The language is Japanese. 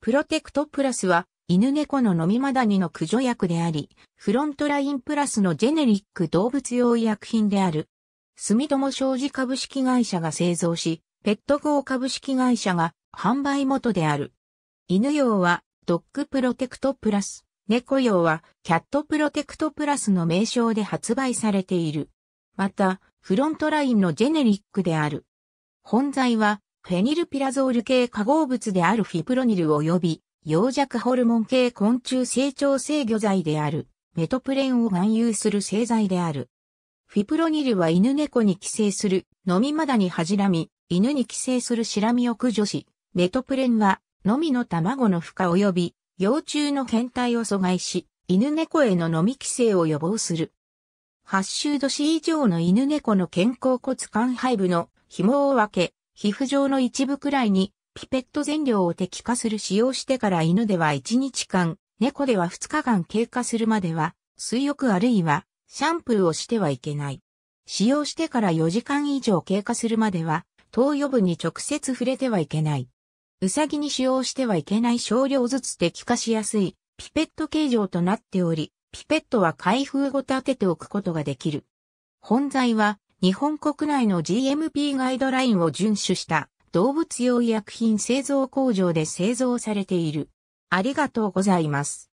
プロテクトプラスは、犬猫の飲みマダニの駆除薬であり、フロントラインプラスのジェネリック動物用医薬品である。住友商事株式会社が製造し、ペット号株式会社が販売元である。犬用はドッグプロテクトプラス、猫用はキャットプロテクトプラスの名称で発売されている。また、フロントラインのジェネリックである。本材はフェニルピラゾール系化合物であるフィプロニル及び、洋弱ホルモン系昆虫成長制御剤である、メトプレンを含有する製剤である。フィプロニルは犬猫に寄生する、飲みまだに恥じらみ、犬に寄生するシラミを駆除し、メトプレンは、のみの卵の孵化及び、幼虫の検体を阻害し、犬猫への飲み寄生を予防する。8週年以上の犬猫の健康骨幹背部の紐を分け、皮膚上の一部くらいに、ピペット全量を適化する使用してから犬では1日間、猫では2日間経過するまでは、水浴あるいは、シャンプーをしてはいけない。使用してから4時間以上経過するまでは、投与部に直接触れてはいけない。うさぎに使用してはいけない少量ずつ適化しやすい、ピペット形状となっており、ピペットは開封後立てておくことができる。本材は日本国内の GMP ガイドラインを遵守した動物用医薬品製造工場で製造されている。ありがとうございます。